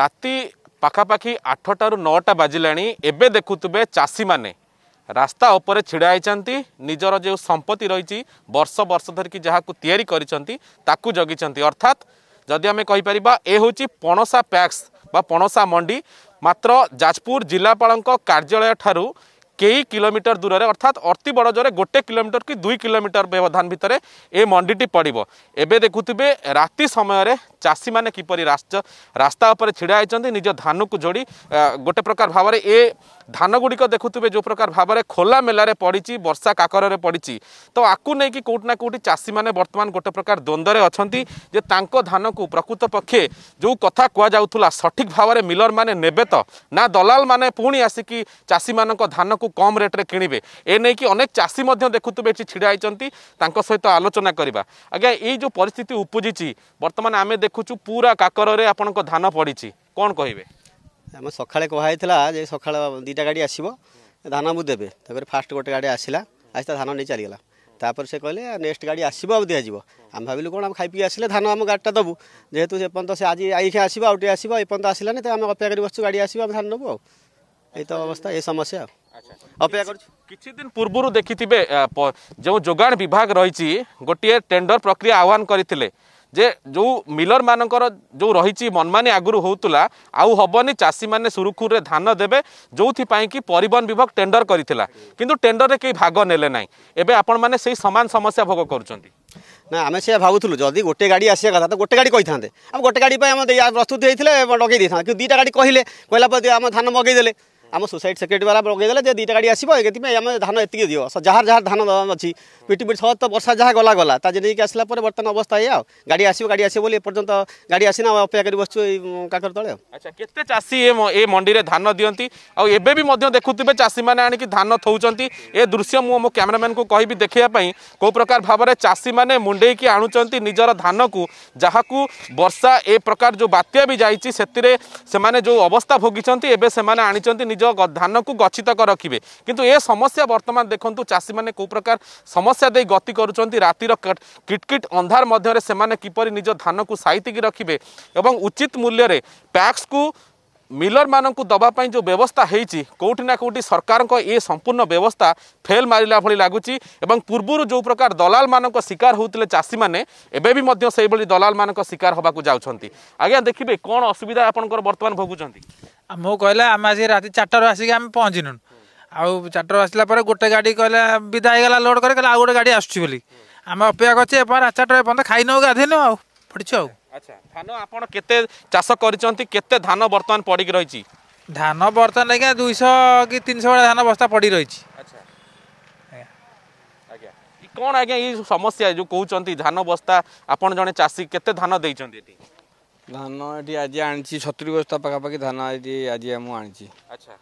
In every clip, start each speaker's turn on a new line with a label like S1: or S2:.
S1: ରାତି ପାଖାପାଖି ଆଠଟାରୁ ନଅଟା ବାଜିଲାଣି ଏବେ ଦେଖୁଥିବେ ଚାଷୀମାନେ ରାସ୍ତା ଉପରେ ଛିଡ଼ା ହେଇଛନ୍ତି ନିଜର ଯେଉଁ ସମ୍ପତ୍ତି ରହିଛି ବର୍ଷ ବର୍ଷ ଧରିକି ଯାହାକୁ ତିଆରି କରିଛନ୍ତି ତାକୁ ଜଗିଛନ୍ତି ଅର୍ଥାତ୍ ଯଦି ଆମେ କହିପାରିବା ଏ ହେଉଛି ପଣସା ପ୍ୟାକ୍ସ ବା ପଣସା ମଣ୍ଡି ମାତ୍ର ଯାଜପୁର ଜିଲ୍ଲାପାଳଙ୍କ କାର୍ଯ୍ୟାଳୟ ଠାରୁ কেই কিলোমিটর দূরে অর্থাৎ অতি বড় জোরে গোটে কিলোমিটর কি দুই কিলোমিটর ব্যবধান ভিতরে এ মন্ডিটি পড়ব এবে দেখুবে রাতে সময় চাষী মানে কিপর রাস্তা উপরে ছিড়া হয়েছেন নিজ ধানকু যোড়ি গোটে প্রকার ভাবে এ ধানগুড়ি দেখুবে যে প্রকার ভাবে খোলা মেলার পড়ছে বর্ষা কাকরের পড়ছে তো আকু নেই কোটি না কোটি চাষী মানে বর্তমান গোটে প্রকার দ্বন্দ্বরে অনেক যে তাঁর ধানকু প্রকৃত পক্ষে যে কথা কুয়া সঠিক ভাবে মিলর মানে নেবে তো না দলাল মানে পুঁ আসি চাষী ধানকু ଧାନକୁ କମ୍ ରେଟ୍ରେ କିଣିବେ ଏ ନେଇକି ଅନେକ ଚାଷୀ ମଧ୍ୟ ଦେଖୁଥିବେ ଏଠି ଛିଡ଼ା ହେଇଛନ୍ତି ତାଙ୍କ ସହିତ ଆଲୋଚନା କରିବା ଆଜ୍ଞା ଏଇ ଯେଉଁ ପରିସ୍ଥିତି ଉପୁଜିଛି ବର୍ତ୍ତମାନ ଆମେ ଦେଖୁଛୁ ପୁରା କାକରରେ ଆପଣଙ୍କ ଧାନ ପଡ଼ିଛି କ'ଣ କହିବେ
S2: ଆମେ ସକାଳେ କୁହାହେଇଥିଲା ଯେ ସକାଳେ ଦୁଇଟା ଗାଡ଼ି ଆସିବ ଧାନ ମୁଁ ଦେବେ ତାପରେ ଫାଷ୍ଟ ଗୋଟେ ଗାଡ଼ି ଆସିଲା ଆସି ତା ଧାନ ନେଇ ଚାଲିଗଲା ତାପରେ ସେ କହିଲେ ନେକ୍ସଟ ଗାଡ଼ି ଆସିବ ଆଉ ଦିଆଯିବ ଆମେ ଭାବିଲୁ କ'ଣ ଆମେ ଖାଇପିଇ ଆସିଲେ ଧାନ ଆମ ଗାଡ଼ିଟା ଦେବୁ ଯେହେତୁ ସେପର୍ଯ୍ୟନ୍ତ ସେ ଆଜି ଆଇଖେ ଆସିବ ଆଉ ଟିକେ ଆସିବ ଏପର୍ଯ୍ୟନ୍ତ ଆସିଲାନି ତ ଆମେ ଅପେକ୍ଷା କରି ବସିଛୁ ଗାଡ଼ି ଆସିବ ଆମେ ଧାନ ନେବୁ ଆଉ ଏଇ ତ ଅବସ୍ଥା ଏ ସମସ୍ୟା ଆଉ
S1: অপেক্ষা করছি কিছুদিন পূর্বর দেখিবে যে যোগাণ বিভাগ রয়েছে গোটিয়ে টেন্ডর প্রক্রিয়া আহ্বান করে যে যে মিলর মানকর যে রয়েছে মনমানি আগর হোলা আউ হবনি চাষী মানে সুরুখুরে ধান দেবে যেপাই কি পরিবহন বিভাগ টেন্ডর করে কিন্তু টেন্ডরে কেউ ভাগ নেলে না এবে আপন মানে সেই সমান সমস্যা ভোগ করছেন
S2: না আমি সেয়া ভাবুলু যদি গোটে গাড়ি আসা কথা তো গোটে গাড়ি কে আমি গোটে
S1: গাড়ি আমার প্রস্তুতি
S2: হয়েছিল লগাই দিয়ে কিন্তু দুইটা গাড়ি কহিলে কহিলা পরে আমার ধান মগাইদেলে ଆମ ସୋସାଇଟି ସେକ୍ରେଟାରୀ ବାଲା ଲଗେଇଦେଲେ ଯେ ଦୁଇଟା ଗାଡ଼ି ଆସିବ ଏଥିପାଇଁ ଆମେ ଧାନ ଏତିକି ଦିଅ ଯାହାର ଯାହାର ଧାନ ଅଛି ପିଟି ପିଟି ସତ ବର୍ଷା ଯାହା ଗଲା ଗଲା ତା ନେଇକି ଆସିଲା ପରେ ବର୍ତ୍ତମାନ ଅବସ୍ଥା ଏଇଆ ଆଉ ଗାଡ଼ି ଆସିବ ଗାଡ଼ି ଆସିବ ବୋଲି ଏପର୍ଯ୍ୟନ୍ତ ଗାଡ଼ି ଆସିନା ଅପେକ୍ଷା କରି ବସିଛୁ ଏଇ କାକର ତଳେ ଆଉ
S1: ଆଚ୍ଛା କେତେ ଚାଷୀ ଏ ମଣ୍ଡିରେ ଧାନ ଦିଅନ୍ତି ଆଉ ଏବେ ବି ମଧ୍ୟ ଦେଖୁଥିବେ ଚାଷୀମାନେ ଆଣିକି ଧାନ ଥୋଉଛନ୍ତି ଏ ଦୃଶ୍ୟ ମୁଁ ମୋ କ୍ୟାମେରାମ୍ୟାନ୍କୁ କହିବି ଦେଖିବା ପାଇଁ କେଉଁ ପ୍ରକାର ଭାବରେ ଚାଷୀମାନେ ମୁଣ୍ଡେଇକି ଆଣୁଛନ୍ତି ନିଜର ଧାନକୁ ଯାହାକୁ ବର୍ଷା ଏ ପ୍ରକାର ଯେଉଁ ବାତ୍ୟା ବି ଯାଇଛି ସେଥିରେ ସେମାନେ ଯେଉଁ ଅବସ୍ଥା ଭୋଗିଛନ୍ତି ଏବେ ସେମାନେ ଆଣିଛନ୍ତି ନିଜ ଧାନକୁ ଗଚ୍ଛିତ ରଖିବେ କିନ୍ତୁ ଏ ସମସ୍ୟା ବର୍ତ୍ତମାନ ଦେଖନ୍ତୁ ଚାଷୀମାନେ କେଉଁ ପ୍ରକାର ସମସ୍ୟା ଦେଇ ଗତି କରୁଛନ୍ତି ରାତିର କିଟକିଟ ଅନ୍ଧାର ମଧ୍ୟରେ ସେମାନେ କିପରି ନିଜ ଧାନକୁ ସାଇତିକି ରଖିବେ ଏବଂ ଉଚିତ ମୂଲ୍ୟରେ ପ୍ୟାକ୍ସକୁ मिलर माननकु दबापाय जो व्यवस्था हेइछि कोठीना कोठी सरकारको ए सम्पूर्ण व्यवस्था फेल मारिला फली लागुछि एवं जो प्रकार दलाल माननको शिकार होतले चासी माने एबेबी मध्य दलाल माननको शिकार होबाकु जाउछन्ती आगे देखिबे कोन असुविधा आपनकर वर्तमान भोगुछन्ती हम कहला आम आज रात चाटरा आसीगे हम पहुचिनु आउ चाटरा आसला गोटे गाडी कहला विदा गेला लोड करक ला आउ गोटे गाडी आस्तु बलि हम अपिया गछे पर आचट रे बन्दे खाइनो गाधि नौ पडिछौ আচ্ছা ধান আপন কেতে চাষ করিছন্তি কেতে ধান বর্তমান পড়িকি রইছি ধান বর্তমান আজ্ঞা 200 কি 300 বড় ধান বস্তা পড়ি রইছি আচ্ছা আজ্ঞা ই কোন আজ্ঞা এই সমস্যা যে কহুচন্তি ধান বস্তা আপন জনে চাষী কেতে ধান দেইছন্তি এটি ধান এটি আজি আনিছি 70 বস্তা পাকাপাকি ধান এটি আজি আমি আনিছি আচ্ছা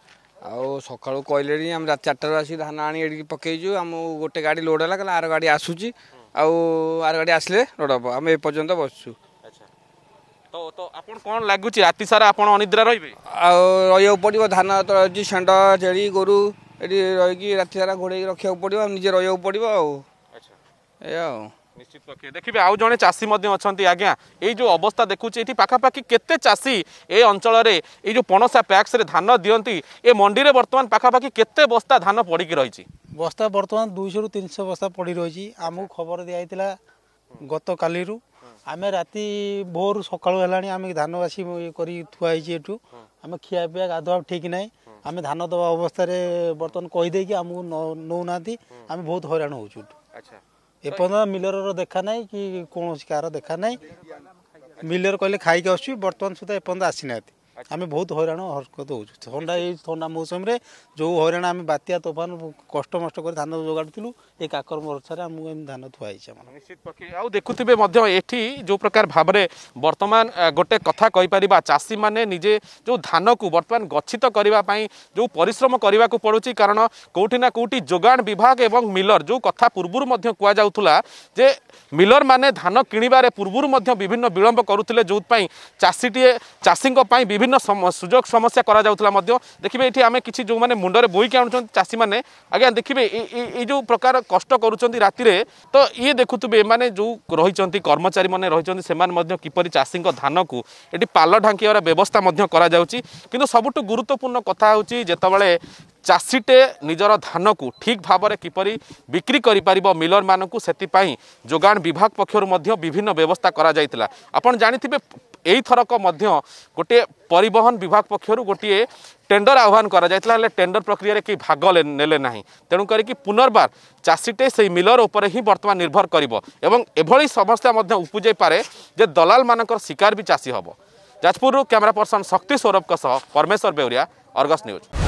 S1: ଆଉ ସକାଳୁ କହିଲେଣି ଆମେ ରାତି ଚାରିଟାରୁ ଆସିକି ଧାନ ଆଣି ଏଠିକି ପକେଇଛୁ ଆମ ଗୋଟେ ଗାଡ଼ି ଲୋଡ଼ ହେଲା କହିଲା ଆର ଗାଡ଼ି ଆସୁଛି ଆଉ ଆର ଗାଡ଼ି ଆସିଲେ ଲୋଡ଼ ହେବ ଆମେ ଏପର୍ଯ୍ୟନ୍ତ ବସିଛୁ ତ ତ ଆପଣ କ'ଣ ଲାଗୁଛି ରାତି ସାରା ଆପଣ ଅନିଦ୍ରା ରହିବେ ଆଉ ରହିବାକୁ ପଡ଼ିବ ଧାନ ଯେତେବେଳେ ଅଛି ଷେଣ୍ଢ ଛେଳି ଗୋରୁ ଏଠି ରହିକି ରାତି ସାରା ଘୋଡ଼େଇକି ରଖିବାକୁ ପଡ଼ିବ ନିଜେ ରହିବାକୁ ପଡ଼ିବ ଆଉ ଆଚ୍ଛା ଏଇଆ ଆଉ ନିଶ୍ଚିତ ପକ୍ଷେ ଦେଖିବେ ଆଉ ଜଣେ ଚାଷୀ ମଧ୍ୟ ଅଛନ୍ତି ଆଜ୍ଞା ଏଇ ଯେଉଁ ଅବସ୍ଥା ଦେଖୁଛି ଏଠି ପାଖାପାଖି କେତେ ଚାଷୀ ଏ ଅଞ୍ଚଳରେ ଏଇ ଯେଉଁ ପଣସା ପ୍ୟାକ୍ସରେ ଧାନ ଦିଅନ୍ତି ଏ ମଣ୍ଡିରେ ବର୍ତ୍ତମାନ ପାଖାପାଖି କେତେ ବସ୍ତା ଧାନ ପଡ଼ିକି ରହିଛି
S2: ବସ୍ତା ବର୍ତ୍ତମାନ ଦୁଇଶହରୁ ତିନିଶହ ବସ୍ତା ପଡ଼ି ରହିଛି ଆମକୁ ଖବର ଦିଆହେଇଥିଲା ଗତକାଲିରୁ ଆମେ ରାତି ଭୋରୁ ସକାଳୁ ହେଲାଣି ଆମେ ଧାନ ବାସି କରି ଥୁଆ ହେଇଛି ଏଠୁ ଆମେ ଖିଆ ପିଆ ଗାଧୁଆ ଠିକ୍ ନାହିଁ ଆମେ ଧାନ ଦେବା ଅବସ୍ଥାରେ ବର୍ତ୍ତମାନ କହିଦେଇକି ଆମକୁ ନେଉନାହାନ୍ତି ଆମେ ବହୁତ ହଇରାଣ ହେଉଛୁ ଏଠୁ ଏପର୍ଯ୍ୟନ୍ତ ମିଲରର ଦେଖା ନାହିଁ କି କୌଣସି କାହାର ଦେଖା ନାହିଁ ମିଲର କହିଲେ ଖାଇକି ଆସୁଛି ବର୍ତ୍ତମାନ ସୁଦ୍ଧା ଏପର୍ଯ୍ୟନ୍ତ ଆସିନାହାନ୍ତି ଆମେ ବହୁତ ହଇରାଣ ହରକତ ହେଉଛୁ ଥଣ୍ଡା ଏଇ ଥଣ୍ଡା ମୌସମରେ ଯେଉଁ ହଇରାଣ ଆମେ ବାତ୍ୟା ତୋଫାନ କଷ୍ଟମଷ୍ଟ କରି ଧାନ ଯୋଗାଡ଼ୁଥିଲୁ ଏ କାକର ଭରସାରେ ଆମକୁ ଏମିତି ଧାନ ଥୁଆ ହେଇଛି ଆମର ନିଶ୍ଚିତ
S1: ପକ୍ଷେ ଆଉ ଦେଖୁଥିବେ ମଧ୍ୟ ଏଠି ଯେଉଁ ପ୍ରକାର ଭାବରେ ବର୍ତ୍ତମାନ ଗୋଟେ କଥା କହିପାରିବା ଚାଷୀମାନେ ନିଜେ ଯେଉଁ ଧାନକୁ ବର୍ତ୍ତମାନ ଗଛିତ କରିବା ପାଇଁ ଯେଉଁ ପରିଶ୍ରମ କରିବାକୁ ପଡ଼ୁଛି କାରଣ କେଉଁଠି ନା କେଉଁଠି ଯୋଗାଣ ବିଭାଗ ଏବଂ ମିଲର ଯେଉଁ କଥା ପୂର୍ବରୁ ମଧ୍ୟ କୁହାଯାଉଥିଲା ଯେ ମିଲରମାନେ ଧାନ କିଣିବାରେ ପୂର୍ବରୁ ମଧ୍ୟ ବିଭିନ୍ନ ବିଳମ୍ବ କରୁଥିଲେ ଯେଉଁଥିପାଇଁ ଚାଷୀଟିଏ ଚାଷୀଙ୍କ ପାଇଁ ବିଭିନ୍ନ বিভিন্ন সুযোগ সমস্যা করা যাওয়া মধ্যে দেখবে এটি আমি কিছু যে মুন্ডরে ବୋହିକି ଆଣୁଛନ୍ତି ଚାଷୀମାନେ ଆଜ୍ଞା ଦେଖିବେ ଏଇ ଯେଉଁ ପ୍ରକାର କଷ୍ଟ କରୁଛନ୍ତି ରାତିରେ ତ ଇଏ ଦେଖୁଥିବେ ଏମାନେ ଯେଉଁ ରହିଛନ୍ତି କର୍ମଚାରୀମାନେ ରହିଛନ୍ତି ସେମାନେ ମଧ୍ୟ କିପରି ଚାଷୀଙ୍କ ଧାନକୁ ଏଠି ପାଲ ଢାଙ୍କିବାର ବ୍ୟବସ୍ଥା ମଧ୍ୟ କରାଯାଉଛି କିନ୍ତୁ ସବୁଠୁ ଗୁରୁତ୍ୱପୂର୍ଣ୍ଣ କଥା ହେଉଛି ଯେତେବେଳେ ଚାଷୀଟେ ନିଜର ଧାନକୁ ଠିକ୍ ଭାବରେ କିପରି ବିକ୍ରି କରିପାରିବ ମିଲରମାନଙ୍କୁ ସେଥିପାଇଁ ଯୋଗାଣ ବିଭାଗ ପକ୍ଷରୁ ମଧ୍ୟ ବିଭିନ୍ନ ବ୍ୟବସ୍ଥା କରାଯାଇଥିଲା ଆପଣ ଜାଣିଥିବେ ଏଇଥରକ ମଧ୍ୟ ଗୋଟିଏ ପରିବହନ ବିଭାଗ ପକ୍ଷରୁ ଗୋଟିଏ ଟେଣ୍ଡର ଆହ୍ୱାନ କରାଯାଇଥିଲା ହେଲେ ଟେଣ୍ଡର ପ୍ରକ୍ରିୟାରେ କେହି ଭାଗ ନେଲେ ନାହିଁ ତେଣୁ କରିକି ପୁନର୍ବାର ଚାଷୀଟେ ସେଇ ମିଲର ଉପରେ ହିଁ ବର୍ତ୍ତମାନ ନିର୍ଭର କରିବ ଏବଂ ଏଭଳି ସମସ୍ୟା ମଧ୍ୟ ଉପୁଜାଇ ପାରେ ଯେ ଦଲାଲମାନଙ୍କର ଶିକାର ବି ଚାଷୀ ହେବ ଯାଜପୁରରୁ କ୍ୟାମେରା ପର୍ସନ ଶକ୍ତି ସୌରଭଙ୍କ ସହ ପରମେଶ୍ୱର ବେଉରିଆ ଅର୍ଗସ୍ ନ୍ୟୁଜ୍